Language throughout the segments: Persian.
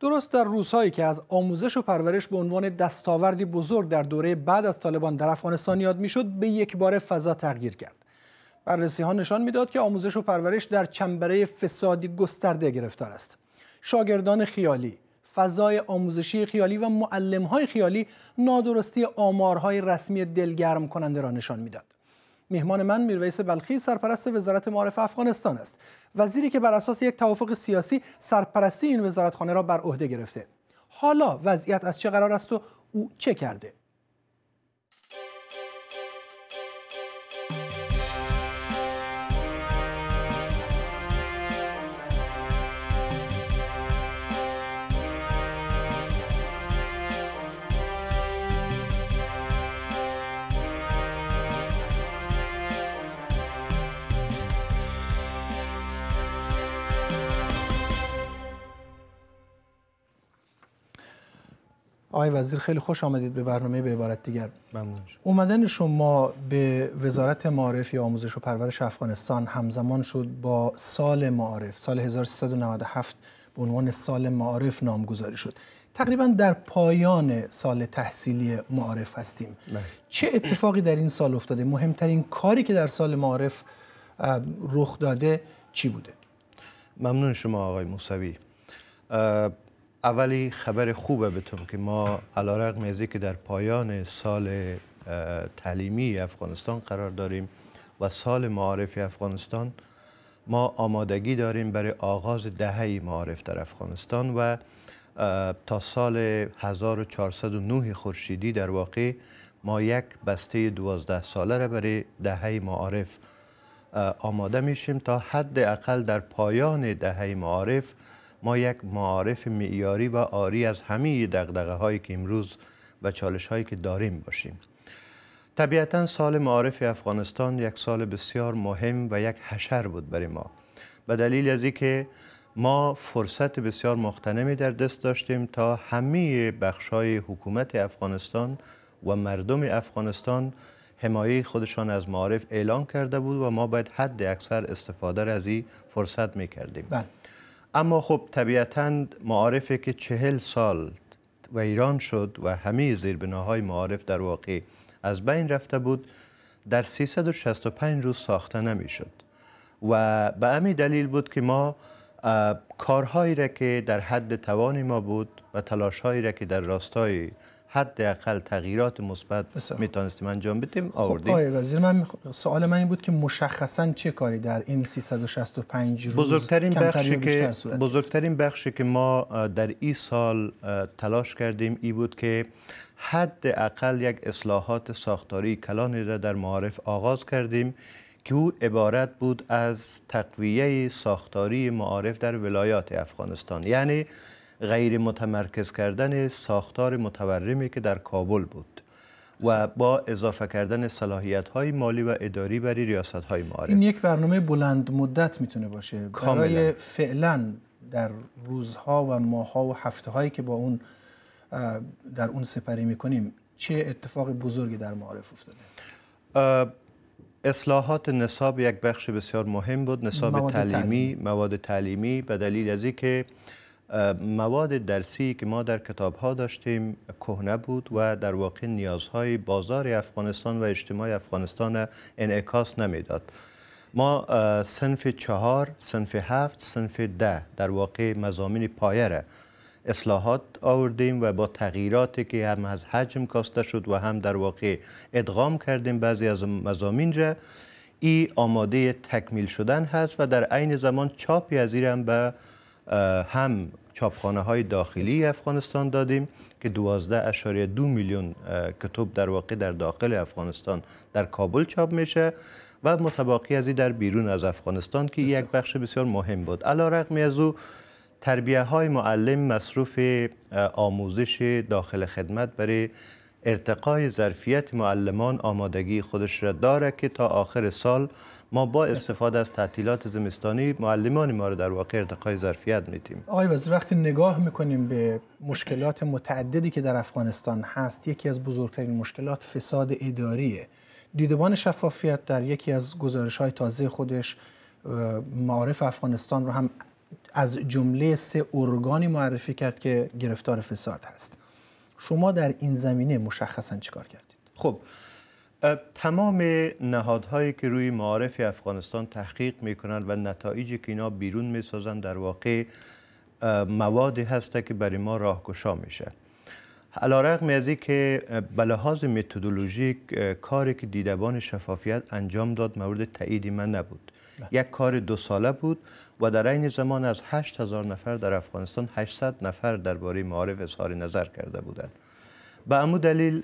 درست در روزهایی که از آموزش و پرورش به عنوان دستاوردی بزرگ در دوره بعد از طالبان در افغانستان یاد میشد به یک بار فضا تغییر کرد بررسی ها نشان میداد که آموزش و پرورش در چنبره فسادی گسترده گرفتار است شاگردان خیالی فضای آموزشی خیالی و های خیالی نادرستی آمارهای رسمی دلگرم کننده را نشان میداد مهمان من میرویس بلخی سرپرست وزارت معارف افغانستان است وزیری که بر اساس یک توافق سیاسی سرپرستی این وزارتخانه را بر عهده گرفته حالا وضعیت از چه قرار است و او چه کرده آقای وزیر خیلی خوش آمدید به برنامه به عبارت دیگر ممنون اومدن شما به وزارت معارف یا آموزش و پرورش افغانستان همزمان شد با سال معارف سال 1397 به عنوان سال معارف نامگذاری شد تقریبا در پایان سال تحصیلی معارف هستیم بله. چه اتفاقی در این سال افتاده مهمترین کاری که در سال معارف رخ داده چی بوده ممنون شما آقای موسوی اولی خبر خوبه بهتون که ما علیرغم از که در پایان سال تعلیمی افغانستان قرار داریم و سال معارف افغانستان ما آمادگی داریم برای آغاز دهه معارف در افغانستان و تا سال 1409 خورشیدی در واقع ما یک بسته 12 ساله را برای دهه معارف آماده میشیم تا حد اقل در پایان دهه معارف ما یک معارف معیاری و آری از همه دقدقه هایی که امروز و چالش هایی که داریم باشیم طبیعتا سال معارف افغانستان یک سال بسیار مهم و یک حشر بود برای ما به دلیل از اینکه ما فرصت بسیار مختنمی در دست داشتیم تا همه های حکومت افغانستان و مردم افغانستان حمایه خودشان از معارف اعلان کرده بود و ما باید حد اکثر استفاده را از این فرصت می کردیم. بله. اما خب طبیعتا معارفی که چهل سال و ایران شد و همه زیربناهای معارف در واقع از بین رفته بود در 365 روز ساخته نمیشد و به امی دلیل بود که ما کارهایی را که در حد توان ما بود و تلاشهایی را که در راستای حد اقل تغییرات مثبت میتونستیم انجام بدیم خب، آوردیم آقای وزیر من سوال من این بود که مشخصا چه کاری در این 365 روز بزرگترین بخشی که بزرگترین بخشی که ما در این سال تلاش کردیم ای بود که حد یک اصلاحات ساختاری کلانی را در معارف آغاز کردیم که او عبارت بود از تقویه ساختاری معارف در ولایات افغانستان یعنی غیر متمرکز کردن ساختار متورمی که در کابل بود و با اضافه کردن صلاحیت های مالی و اداری برای ریاست های معارف این یک برنامه بلند مدت میتونه باشه کاملا. برای فعلا در روزها و ماها و هفته هایی که با اون در اون سپری میکنیم چه اتفاق بزرگی در معارف افتاده اصلاحات نصاب یک بخش بسیار مهم بود نصاب مواد تعلیمی،, مواد تعلیمی به دلیل از اینکه مواد درسی که ما در کتاب ها داشتیم کهنه بود و در واقع نیازهای بازار افغانستان و اجتماع افغانستان انعکاس نمیداد ما صنف چهار، صنف هفت، سنف ده در واقع مزامین پایره اصلاحات آوردیم و با تغییراتی که هم از حجم کاسته شد و هم در واقع ادغام کردیم بعضی از مزامین را ای آماده تکمیل شدن هست و در عین زمان چاپی از این به هم چاپخانه های داخلی افغانستان دادیم که دو میلیون کتب در واقع در داخل افغانستان در کابل چاپ میشه و متباقی از این در بیرون از افغانستان که یک بخش بسیار مهم بود علا رقمی از او تربیه های معلم مصروف آموزش داخل خدمت برای ارتقای ظرفیت معلمان آمادگی خودش را داره که تا آخر سال ما با استفاده از تعطیلات زمستانی معلمان ما رو در واقع ارتقای ظرفیت میدیم آقای وزیر وقتی نگاه میکنیم به مشکلات متعددی که در افغانستان هست یکی از بزرگترین مشکلات فساد اداریه دیدبان شفافیت در یکی از گزارش های تازه خودش معارف افغانستان رو هم از جمله سه ارگانی معرفی کرد که گرفتار فساد هست شما در این زمینه مشخصا چیکار کردید خب تمام نهادهایی که روی معارف افغانستان تحقیق میکنند و نتایجی که اینا بیرون میسازند در واقع موادی هست که برای ما راهگشا میشه رقم از که به لحاظ متدولوژیک کاری که دیدبان شفافیت انجام داد مورد تایید من نبود بله. یک کار دو ساله بود و در این زمان از هزار نفر در افغانستان 800 نفر درباره معارف اظهار نظر کرده بودند به امو دلیل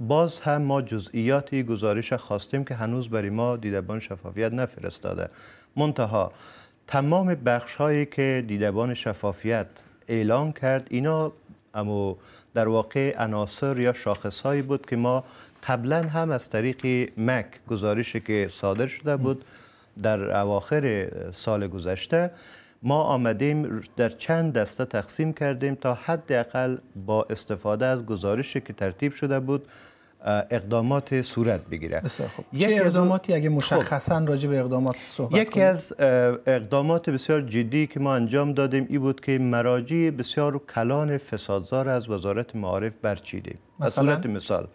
باز هم ما جزئیاتی گزارش خواستیم که هنوز برای ما دیدبان شفافیت نفرستاده منتها تمام بخش هایی که دیدبان شفافیت اعلان کرد اینا اما در واقع عناصر یا شاخص هایی بود که ما قبلا هم از طریق مک گزارشی که صادر شده بود در اواخر سال گذشته ما آمدیم در چند دسته تقسیم کردیم تا حداقل با استفاده از گزارشی که ترتیب شده بود اقدامات صورت بگیره یک چه اقداماتی اگه خب. مشخصا راجع به اقدامات صحبت یکی از اقدامات بسیار جدی که ما انجام دادیم این بود که مراجع بسیار کلان فسادزار از وزارت معارف برچیدیم مثلا؟ صورت مثال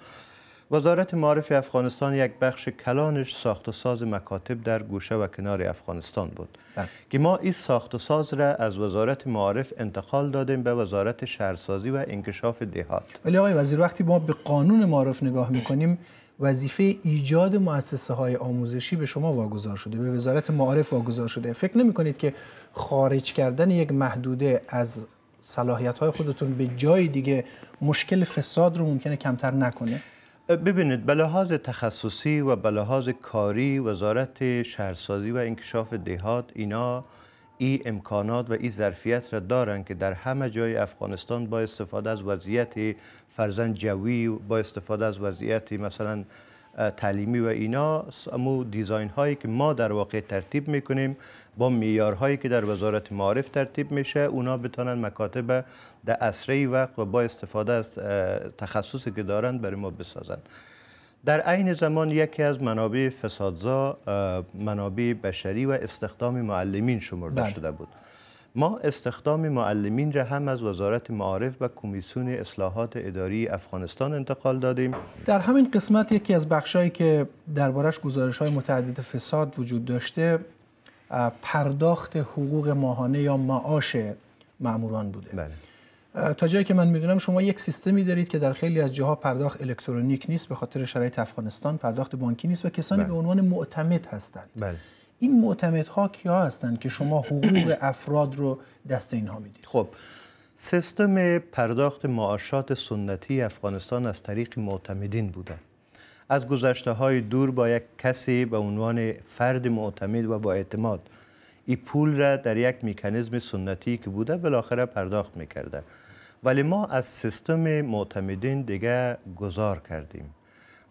وزارت معارف افغانستان یک بخش کلانش ساخت و ساز مکاتب در گوشه و کنار افغانستان بود بله. که ما این ساخت و ساز را از وزارت معارف انتقال دادیم به وزارت شهرسازی و انکشاف دهات ولی آقای وزیر وقتی ما به قانون معارف نگاه میکنیم وظیفه ایجاد مؤسسه های آموزشی به شما واگذار شده به وزارت معارف واگذار شده فکر نمی کنید که خارج کردن یک محدوده از صلاحیت های خودتون به جای دیگه مشکل فساد رو ممکنه کمتر نکنه ببینید به لحاظ تخصصی و به لحاظ کاری وزارت شهرسازی و انکشاف دهات اینا ای امکانات و ای ظرفیت را دارند که در همه جای افغانستان با استفاده از وضعیت فرزن جوی با استفاده از وضعیت مثلا تعلیمی و اینا امو دیزاین هایی که ما در واقع ترتیب میکنیم با هایی که در وزارت معارف ترتیب میشه اونا بتانن مکاتب در اسرعی وقت و با استفاده از تخصصی که دارند برای ما بسازند در عین زمان یکی از منابع فسادزا منابع بشری و استخدام معلمین شمرده بله. شده بود ما استخدام معلمین را هم از وزارت معارف و کمیسیون اصلاحات اداری افغانستان انتقال دادیم در همین قسمت یکی از بخشهایی که دربارش گزارش های متعدد فساد وجود داشته پرداخت حقوق ماهانه یا معاش معموران بوده بله. تا جایی که من میدونم شما یک سیستمی دارید که در خیلی از جاها پرداخت الکترونیک نیست به خاطر شرایط افغانستان پرداخت بانکی نیست و کسانی بله. به عنوان معتمد هستند بله. این معتمدها کیا هستند که شما حقوق افراد رو دست اینها میدید خب سیستم پرداخت معاشات سنتی افغانستان از طریق معتمدین بوده از گذشته های دور با یک کسی به عنوان فرد معتمد و با اعتماد این پول را در یک میکانیزم سنتی که بوده بالاخره پرداخت میکرده ولی ما از سیستم معتمدین دیگه گذار کردیم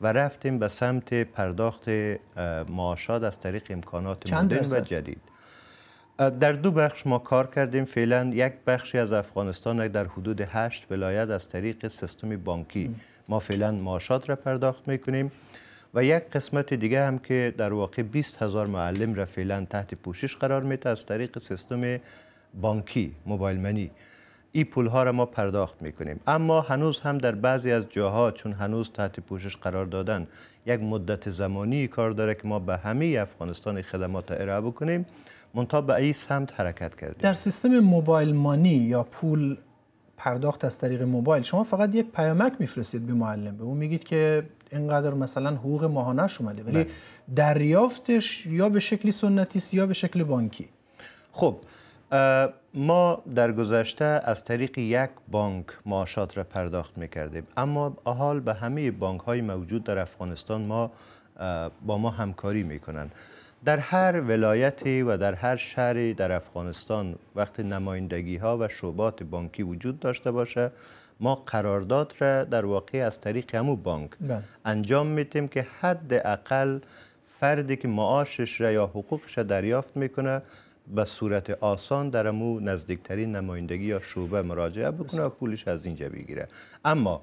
و رفتیم به سمت پرداخت معاشات از طریق امکانات مدرن و جدید در دو بخش ما کار کردیم فعلا یک بخشی از افغانستان در حدود هشت ولایت از طریق سیستم بانکی ما فعلا معاشات را پرداخت میکنیم و یک قسمت دیگه هم که در واقع 20 هزار معلم را فعلا تحت پوشش قرار میده از طریق سیستم بانکی موبایل منی این پول ها را ما پرداخت کنیم اما هنوز هم در بعضی از جاها چون هنوز تحت پوشش قرار دادن یک مدت زمانی کار داره که ما به همه افغانستان خدمات ارائه بکنیم منتها به این سمت حرکت کردیم در سیستم موبایل مانی یا پول پرداخت از طریق موبایل شما فقط یک پیامک میفرستید به معلم به او میگید که اینقدر مثلا حقوق ماهانش اومده ولی بله. دریافتش یا به شکلی سنتی یا به شکل بانکی خب ما در گذشته از طریق یک بانک معاشات را پرداخت میکردیم اما حال به همه بانک های موجود در افغانستان ما با ما همکاری میکنند در هر ولایتی و در هر شهری در افغانستان وقتی نمایندگی ها و شعبات بانکی وجود داشته باشه ما قرارداد را در واقع از طریق همو بانک بله. انجام میتیم که حد اقل فردی که معاشش را یا حقوقش را دریافت میکنه به صورت آسان در امو نزدیکترین نمایندگی یا شعبه مراجعه بکنه و پولش از اینجا بگیره اما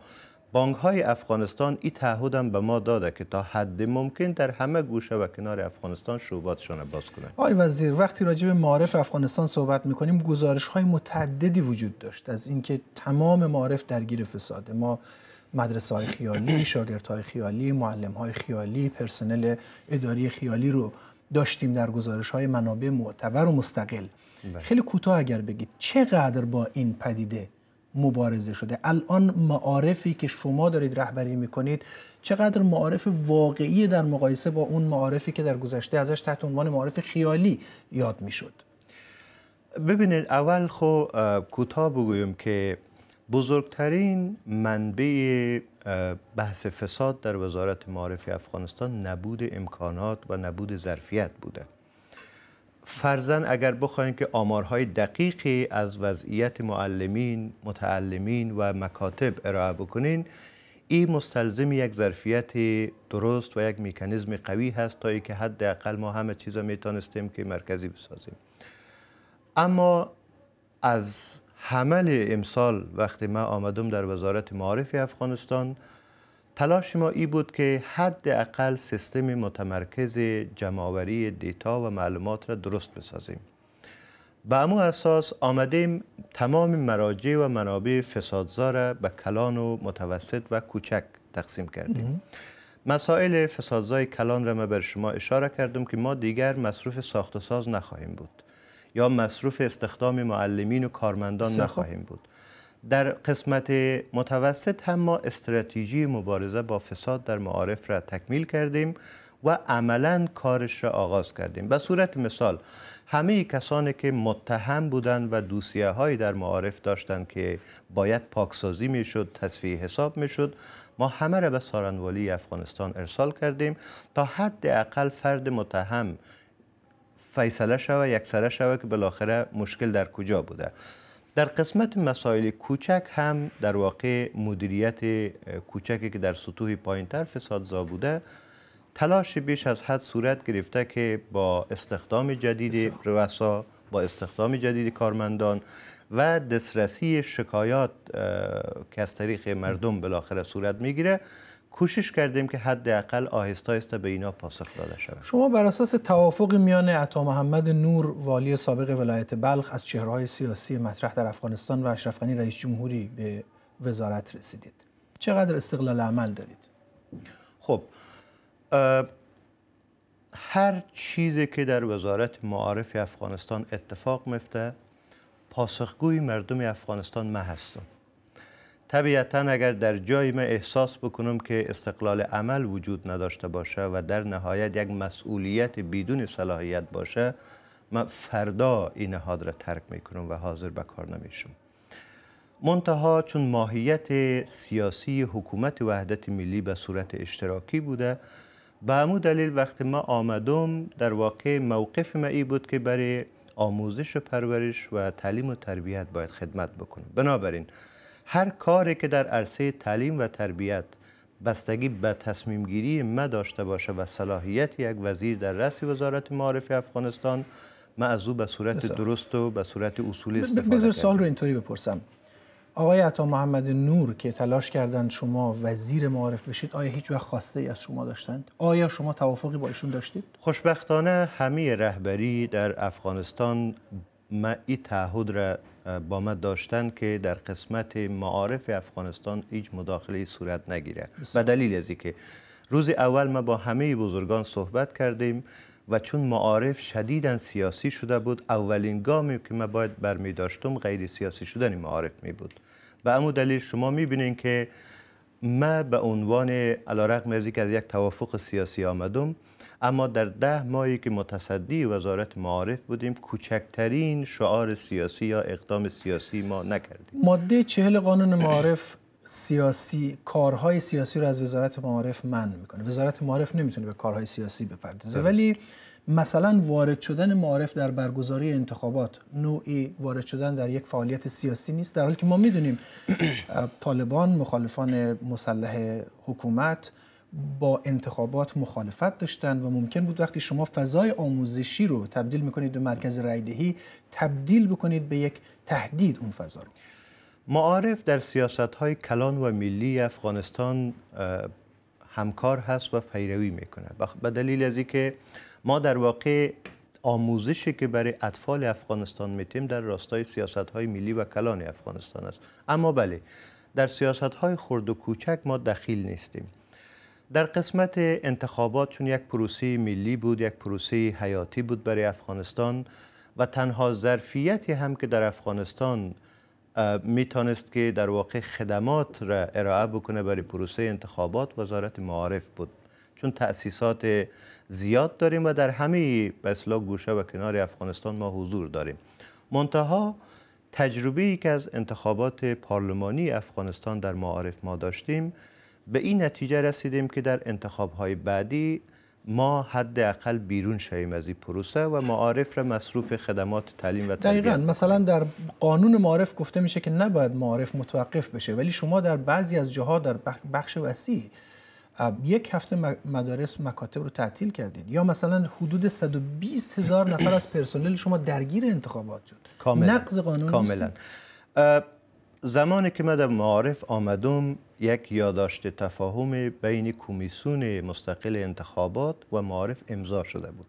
بانک های افغانستان این تعهد هم به ما داده که تا حد ممکن در همه گوشه و کنار افغانستان شعباتشان باز کنه. آی وزیر وقتی راجع به معارف افغانستان صحبت میکنیم گزارش های متعددی وجود داشت از اینکه تمام معارف درگیر فساده ما مدرسه های خیالی، شاگرد های خیالی، معلم های خیالی، پرسنل اداری خیالی رو داشتیم در گزارش های منابع معتبر و مستقل بله. خیلی کوتاه اگر بگید چقدر با این پدیده مبارزه شده الان معارفی که شما دارید رهبری میکنید چقدر معارف واقعی در مقایسه با اون معارفی که در گذشته ازش تحت عنوان معارف خیالی یاد میشد ببینید اول خو خب، کوتاه بگویم که بزرگترین منبع بحث فساد در وزارت معارف افغانستان نبود امکانات و نبود ظرفیت بوده فرزن اگر بخواین که آمارهای دقیقی از وضعیت معلمین، متعلمین و مکاتب ارائه بکنین این مستلزم یک ظرفیت درست و یک میکانیزم قوی هست تا ای که حداقل ما همه چیزا میتونستیم که مرکزی بسازیم اما از حمل امسال وقتی ما آمدم در وزارت معارف افغانستان تلاش ما ای بود که حد اقل سیستم متمرکز جمعآوری دیتا و معلومات را درست بسازیم به امو اساس آمدیم تمام مراجع و منابع فسادزا را به کلان و متوسط و کوچک تقسیم کردیم مسائل فسادزای کلان را من بر شما اشاره کردم که ما دیگر مصروف ساخت و ساز نخواهیم بود یا مصروف استخدام معلمین و کارمندان نخواهیم بود در قسمت متوسط هم ما استراتژی مبارزه با فساد در معارف را تکمیل کردیم و عملا کارش را آغاز کردیم به صورت مثال همه کسانی که متهم بودند و دوسیه هایی در معارف داشتند که باید پاکسازی میشد تصفیه حساب میشد ما همه را به سارنوالی افغانستان ارسال کردیم تا حد اقل فرد متهم فیصله شوه سره شوه که بالاخره مشکل در کجا بوده در قسمت مسائل کوچک هم در واقع مدیریت کوچکی که در سطوح پایینتر فساد زا بوده تلاش بیش از حد صورت گرفته که با استخدام جدید رؤسا با استخدام جدید کارمندان و دسترسی شکایات که از طریق مردم بالاخره صورت میگیره کوشش کردیم که حداقل آهسته آهسته به اینا پاسخ داده شود شما بر اساس توافق میان عطا محمد نور والی سابق ولایت بلخ از چهرهای سیاسی مطرح در افغانستان و اشرف غنی رئیس جمهوری به وزارت رسیدید چقدر استقلال عمل دارید خب هر چیزی که در وزارت معارف افغانستان اتفاق میفته پاسخگوی مردم افغانستان ما هستم طبیعتا اگر در جایی ما احساس بکنم که استقلال عمل وجود نداشته باشه و در نهایت یک مسئولیت بدون صلاحیت باشه من فردا این نهاد را ترک میکنم و حاضر به کار نمیشم منتها چون ماهیت سیاسی حکومت وحدت ملی به صورت اشتراکی بوده به امو دلیل وقتی ما آمدم در واقع موقف ما ای بود که برای آموزش و پرورش و تعلیم و تربیت باید خدمت بکنم بنابراین هر کاری که در عرصه تعلیم و تربیت بستگی به تصمیم گیری ما داشته باشه و صلاحیت یک وزیر در رأس وزارت معارف افغانستان ما از او به صورت درست و به صورت اصولی استفاده بگذار سال رو اینطوری بپرسم آقای عطا محمد نور که تلاش کردند شما وزیر معارف بشید آیا هیچ وقت خواسته ای از شما داشتند آیا شما توافقی با ایشون داشتید خوشبختانه همه رهبری در افغانستان ما تعهد را با ما داشتن که در قسمت معارف افغانستان هیچ مداخله صورت نگیره و دلیل از که روز اول ما با همه بزرگان صحبت کردیم و چون معارف شدیدا سیاسی شده بود اولین گامی که ما باید برمی داشتم غیر سیاسی شدن معارف می بود و امو دلیل شما می بینین که ما به عنوان علا رقم از از یک توافق سیاسی آمدم اما در ده ماهی که متصدی وزارت معارف بودیم کوچکترین شعار سیاسی یا اقدام سیاسی ما نکردیم ماده چهل قانون معارف سیاسی کارهای سیاسی رو از وزارت معارف منع میکنه وزارت معارف نمیتونه به کارهای سیاسی بپردازه ولی مثلا وارد شدن معارف در برگزاری انتخابات نوعی وارد شدن در یک فعالیت سیاسی نیست در حالی که ما میدونیم طالبان مخالفان مسلح حکومت با انتخابات مخالفت داشتن و ممکن بود وقتی شما فضای آموزشی رو تبدیل میکنید به مرکز رایدهی تبدیل بکنید به یک تهدید اون فضا رو معارف در سیاست های کلان و ملی افغانستان همکار هست و پیروی میکنه به دلیل از که ما در واقع آموزشی که برای اطفال افغانستان میتیم در راستای سیاست های ملی و کلان افغانستان است اما بله در سیاست های خرد و کوچک ما دخیل نیستیم در قسمت انتخابات چون یک پروسه ملی بود یک پروسه حیاتی بود برای افغانستان و تنها ظرفیتی هم که در افغانستان میتونست که در واقع خدمات را ارائه بکنه برای پروسه انتخابات وزارت معارف بود چون تأسیسات زیاد داریم و در همه بسلا گوشه و کنار افغانستان ما حضور داریم منتها تجربه ای که از انتخابات پارلمانی افغانستان در معارف ما داشتیم به این نتیجه رسیدیم که در های بعدی ما حداقل بیرون شویم از این پروسه و معارف را مصروف خدمات تعلیم و تربیت دقیقاً مثلا در قانون معارف گفته میشه که نباید معارف متوقف بشه ولی شما در بعضی از جاها در بخش وسیع یک هفته مدارس مکاتب رو تعطیل کردید یا مثلا حدود 120 هزار نفر از پرسنل شما درگیر انتخابات شد کاملا نقض قانون کاملا زمانی که من در معارف آمدم یک یادداشت تفاهم بین کمیسیون مستقل انتخابات و معارف امضا شده بود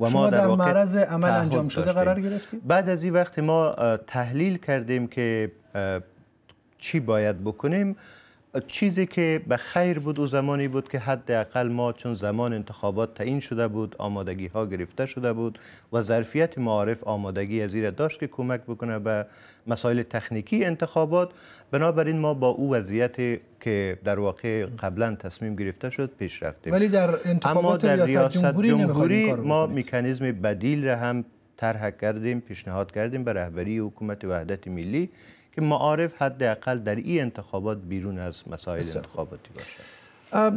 و ما در, در معرض عمل انجام شده قرار گرفتیم بعد از این وقت ما تحلیل کردیم که چی باید بکنیم چیزی که به خیر بود او زمانی بود که حداقل ما چون زمان انتخابات تعیین شده بود آمادگی ها گرفته شده بود و ظرفیت معارف آمادگی از داشت که کمک بکنه به مسائل تکنیکی انتخابات بنابراین ما با او وضعیت که در واقع قبلا تصمیم گرفته شد پیش رفتیم ولی در انتخابات در ریاست جمهوری, جمهوری ما مکانیزم بدیل را هم طرح کردیم پیشنهاد کردیم به رهبری حکومت وحدت ملی که معارف حداقل در این انتخابات بیرون از مسائل انتخاباتی باشه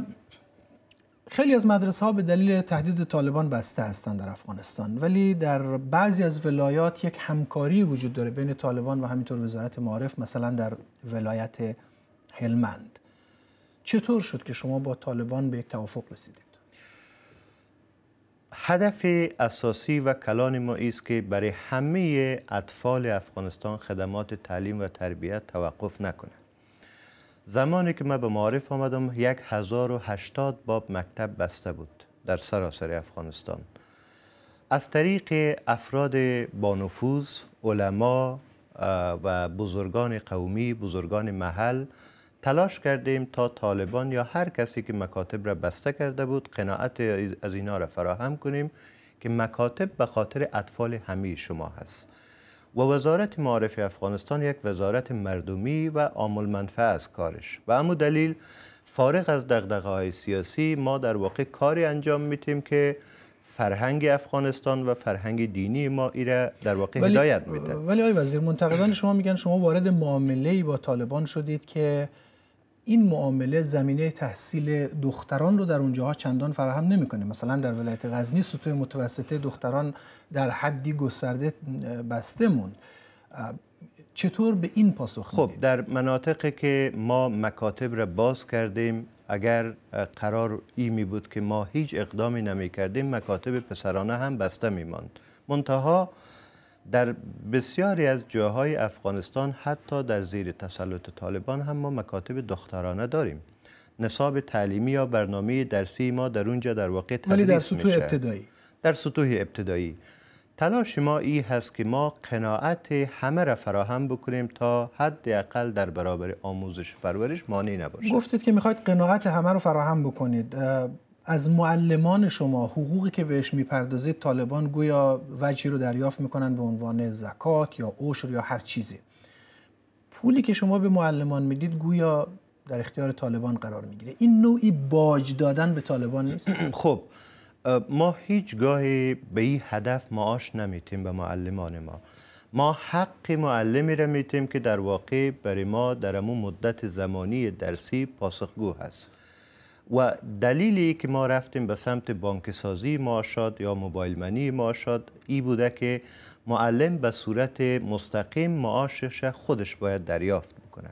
خیلی از مدرسه ها به دلیل تهدید طالبان بسته هستند در افغانستان ولی در بعضی از ولایات یک همکاری وجود داره بین طالبان و همینطور وزارت معارف مثلا در ولایت هلمند چطور شد که شما با طالبان به یک توافق رسیدید هدف اساسی و کلان ما است که برای همه اطفال افغانستان خدمات تعلیم و تربیت توقف نکنه زمانی که من به معارف آمدم یک هزار و هشتاد باب مکتب بسته بود در سراسر افغانستان از طریق افراد بانفوز، علما و بزرگان قومی، بزرگان محل تلاش کردیم تا طالبان یا هر کسی که مکاتب را بسته کرده بود قناعت از اینا را فراهم کنیم که مکاتب به خاطر اطفال همه شما هست و وزارت معارف افغانستان یک وزارت مردمی و عامل منفعه از کارش و اما دلیل فارغ از دقدقه های سیاسی ما در واقع کاری انجام میتیم که فرهنگ افغانستان و فرهنگ دینی ما ایره در واقع ولی، هدایت میده ولی آی وزیر منتقدان شما میگن شما وارد معامله با طالبان شدید که این معامله زمینه تحصیل دختران رو در اونجاها چندان فراهم نمیکنه مثلا در ولایت غزنی سطوح متوسطه دختران در حدی گسترده بسته موند چطور به این پاسخ خب در مناطقی که ما مکاتب را باز کردیم اگر قرار ای می بود که ما هیچ اقدامی نمی کردیم مکاتب پسرانه هم بسته می ماند منتها در بسیاری از جاهای افغانستان حتی در زیر تسلط طالبان هم ما مکاتب دخترانه داریم نصاب تعلیمی یا برنامه درسی ما در اونجا در واقع تدریس ولی در سطوح ابتدایی در سطوح ابتدایی تلاش ما ای هست که ما قناعت همه را فراهم بکنیم تا حداقل در برابر آموزش و پرورش مانعی نباشه. گفتید که میخواید قناعت همه رو فراهم بکنید از معلمان شما حقوقی که بهش میپردازید طالبان گویا وجهی رو دریافت میکنن به عنوان زکات یا عشر یا هر چیزی پولی که شما به معلمان میدید گویا در اختیار طالبان قرار میگیره این نوعی باج دادن به طالبان نیست خب ما هیچگاهی به این هدف معاش نمیتیم به معلمان ما ما حق معلمی را میتیم که در واقع برای ما در امون مدت زمانی درسی پاسخگو هست و دلیلی که ما رفتیم به سمت سازی معاشات یا موبایل منی معاشات ای بوده که معلم به صورت مستقیم معاشش خودش باید دریافت بکنه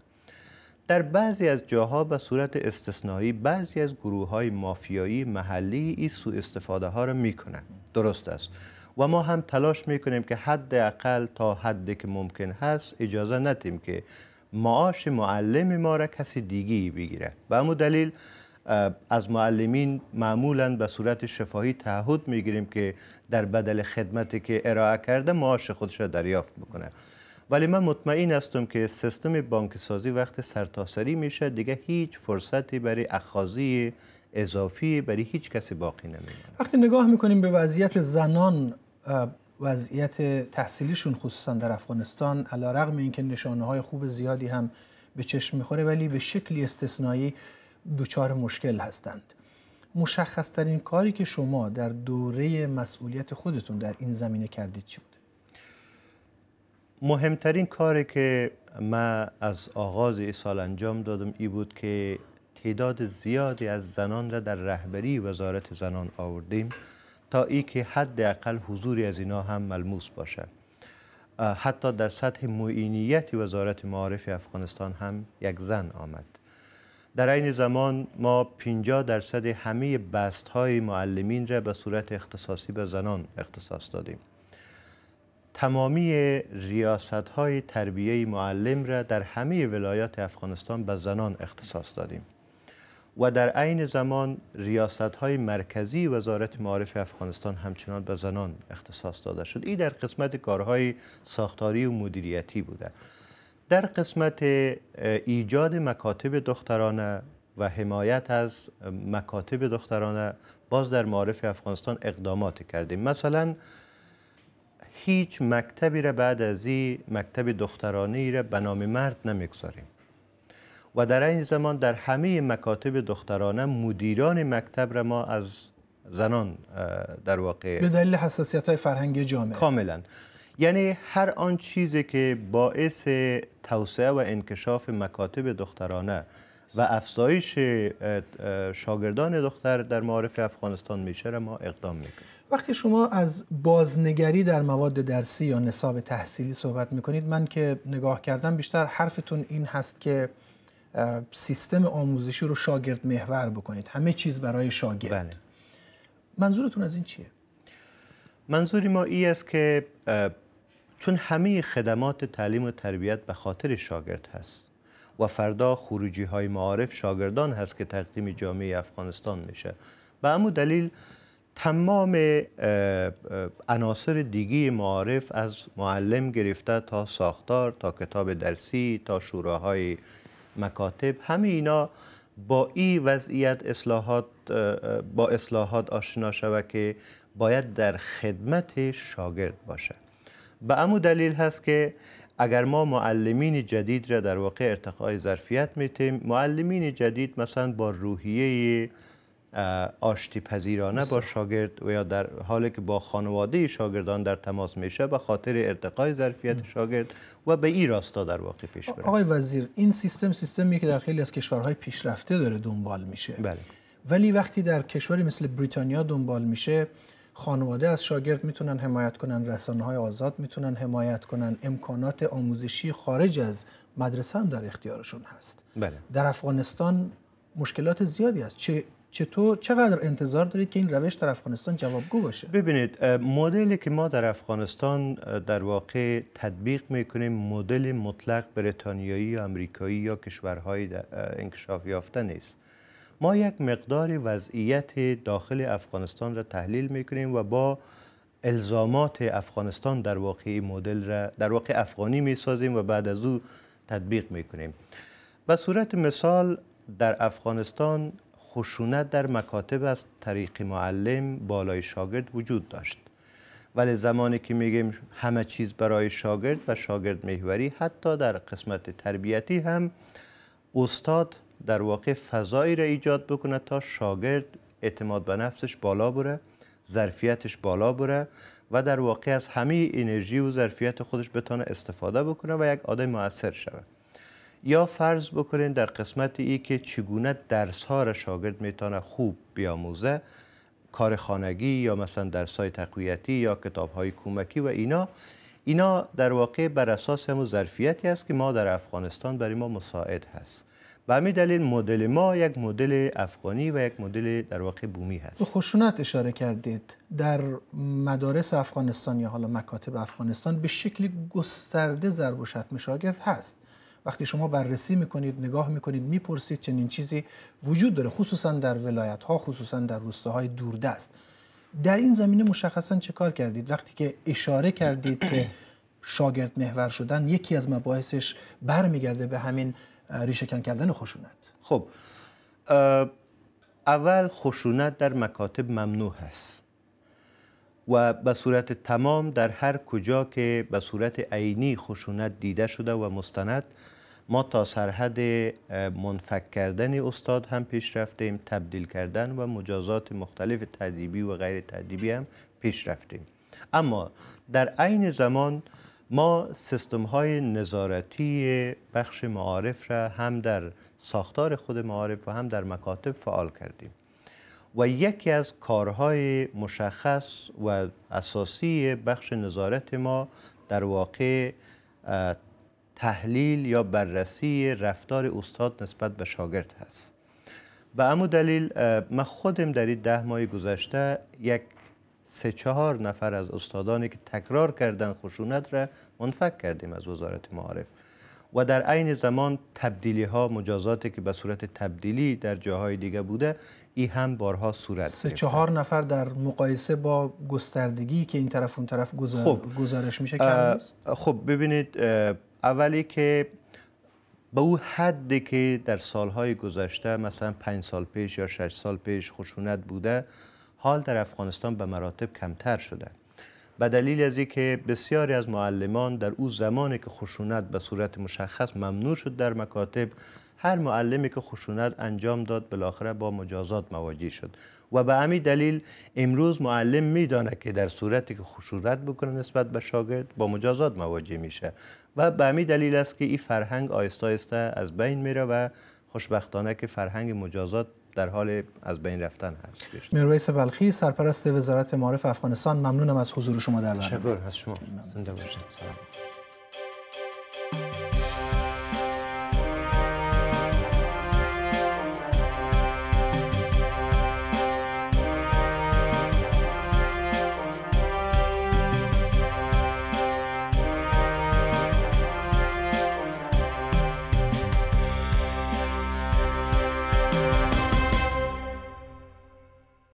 در بعضی از جاها به صورت استثنایی بعضی از گروه های مافیایی محلی ای سوء استفاده ها را میکنن درست است و ما هم تلاش میکنیم که حد اقل تا حدی که ممکن هست اجازه ندیم که معاش معلم ما را کسی دیگی بگیره و امو دلیل از معلمین معمولا به صورت شفاهی تعهد میگیریم که در بدل خدمتی که ارائه کرده معاش خودش را دریافت بکنه ولی من مطمئن هستم که سیستم بانکسازی وقت سرتاسری میشه دیگه هیچ فرصتی برای اخاذی اضافی برای هیچ کسی باقی نمیمونه وقتی نگاه میکنیم به وضعیت زنان وضعیت تحصیلیشون خصوصا در افغانستان علی رغم اینکه نشانه های خوب زیادی هم به چشم میخوره ولی به شکلی استثنایی دچار مشکل هستند مشخص ترین کاری که شما در دوره مسئولیت خودتون در این زمینه کردید چی بود؟ مهمترین کاری که من از آغاز این سال انجام دادم ای بود که تعداد زیادی از زنان را در رهبری وزارت زنان آوردیم تا ای که حداقل حضوری از اینا هم ملموس باشه حتی در سطح معینیت وزارت معارف افغانستان هم یک زن آمد در این زمان ما 50 درصد همه بست های معلمین را به صورت اختصاصی به زنان اختصاص دادیم تمامی ریاست های تربیه معلم را در همه ولایات افغانستان به زنان اختصاص دادیم و در عین زمان ریاست های مرکزی وزارت معارف افغانستان همچنان به زنان اختصاص داده شد این در قسمت کارهای ساختاری و مدیریتی بوده در قسمت ایجاد مکاتب دخترانه و حمایت از مکاتب دخترانه باز در معارف افغانستان اقدامات کردیم مثلا هیچ مکتبی را بعد از این مکتب دخترانه ای را به نام مرد نمیگذاریم و در این زمان در همه مکاتب دخترانه مدیران مکتب را ما از زنان در واقع به دلیل حساسیت های فرهنگی جامعه کاملا یعنی هر آن چیزی که باعث توسعه و انکشاف مکاتب دخترانه و افزایش شاگردان دختر در معارف افغانستان میشه ما اقدام میکنیم وقتی شما از بازنگری در مواد درسی یا نصاب تحصیلی صحبت میکنید من که نگاه کردم بیشتر حرفتون این هست که سیستم آموزشی رو شاگرد محور بکنید همه چیز برای شاگرد بله. منظورتون از این چیه؟ منظوری ما ای است که چون همه خدمات تعلیم و تربیت به خاطر شاگرد هست و فردا خروجی های معارف شاگردان هست که تقدیم جامعه افغانستان میشه به امو دلیل تمام عناصر دیگی معارف از معلم گرفته تا ساختار تا کتاب درسی تا شوراهای مکاتب همه اینا با این وضعیت اصلاحات با اصلاحات آشنا شوه که باید در خدمت شاگرد باشه به امو دلیل هست که اگر ما معلمین جدید را در واقع ارتقای ظرفیت میتیم معلمین جدید مثلا با روحیه آشتی پذیرانه با شاگرد و یا در حالی که با خانواده شاگردان در تماس میشه به خاطر ارتقای ظرفیت شاگرد و به این راستا در واقع پیش بره آقای وزیر این سیستم سیستمی که در خیلی از کشورهای پیشرفته داره دنبال میشه بله. ولی وقتی در کشوری مثل بریتانیا دنبال میشه خانواده از شاگرد میتونن حمایت کنن رسانه های آزاد میتونن حمایت کنن امکانات آموزشی خارج از مدرسه هم در اختیارشون هست بله. در افغانستان مشکلات زیادی است چه چطور چقدر انتظار دارید که این روش در افغانستان جوابگو باشه ببینید مدلی که ما در افغانستان در واقع تطبیق میکنیم مدل مطلق بریتانیایی یا آمریکایی یا کشورهای انکشاف یافته نیست ما یک مقدار وضعیت داخل افغانستان را تحلیل میکنیم و با الزامات افغانستان در واقع مدل را در واقع افغانی میسازیم و بعد از او تطبیق میکنیم به صورت مثال در افغانستان خشونت در مکاتب از طریق معلم بالای شاگرد وجود داشت ولی زمانی که میگیم همه چیز برای شاگرد و شاگرد محوری حتی در قسمت تربیتی هم استاد در واقع فضایی را ایجاد بکنه تا شاگرد اعتماد به نفسش بالا بره ظرفیتش بالا بره و در واقع از همه انرژی و ظرفیت خودش بتانه استفاده بکنه و یک آدم موثر شود یا فرض بکنین در قسمت ای که چگونه درس ها را شاگرد میتونه خوب بیاموزه کار خانگی یا مثلا درس های تقویتی یا کتاب های کمکی و اینا اینا در واقع بر اساس همون ظرفیتی است که ما در افغانستان برای ما مساعد هست و همین دلیل مدل ما یک مدل افغانی و یک مدل در واقع بومی هست به خشونت اشاره کردید در مدارس افغانستان یا حالا مکاتب افغانستان به شکل گسترده ضرب و شتم شاگرد هست وقتی شما بررسی میکنید نگاه میکنید میپرسید چنین چیزی وجود داره خصوصا در ولایت ها خصوصا در روستاهای دوردست در این زمینه مشخصا چه کار کردید وقتی که اشاره کردید که شاگرد محور شدن یکی از مباحثش برمیگرده به همین ریشهکن کردن خشونت خب اول خشونت در مکاتب ممنوع هست و به صورت تمام در هر کجا که به صورت عینی خشونت دیده شده و مستند ما تا سرحد منفک کردن استاد هم پیش رفتیم تبدیل کردن و مجازات مختلف تدیبی و غیر تدیبی هم پیش رفتیم اما در عین زمان ما سیستم های نظارتی بخش معارف را هم در ساختار خود معارف و هم در مکاتب فعال کردیم و یکی از کارهای مشخص و اساسی بخش نظارت ما در واقع تحلیل یا بررسی رفتار استاد نسبت به شاگرد هست به امو دلیل من خودم در این ده ماه گذشته یک سه چهار نفر از استادانی که تکرار کردن خشونت را منفک کردیم از وزارت معارف و در عین زمان تبدیلی ها مجازاتی که به صورت تبدیلی در جاهای دیگه بوده ای هم بارها صورت سه چهار نفر در مقایسه با گستردگی که این طرف اون طرف خب، گزارش میشه خب ببینید اولی که به او حدی که در سالهای گذشته مثلا پنج سال پیش یا شش سال پیش خشونت بوده حال در افغانستان به مراتب کمتر شده به دلیل از که بسیاری از معلمان در او زمانی که خشونت به صورت مشخص ممنوع شد در مکاتب هر معلمی که خشونت انجام داد بالاخره با مجازات مواجه شد و به امی دلیل امروز معلم میدانه که در صورتی که خشونت بکنه نسبت به شاگرد با مجازات مواجه میشه و به امی دلیل است که این فرهنگ آیسته آیسته از بین میره و خوشبختانه که فرهنگ مجازات در حال از بین رفتن هست میرویس بلخی سرپرست وزارت معارف افغانستان ممنونم از حضور شما در برنامه شکر از شما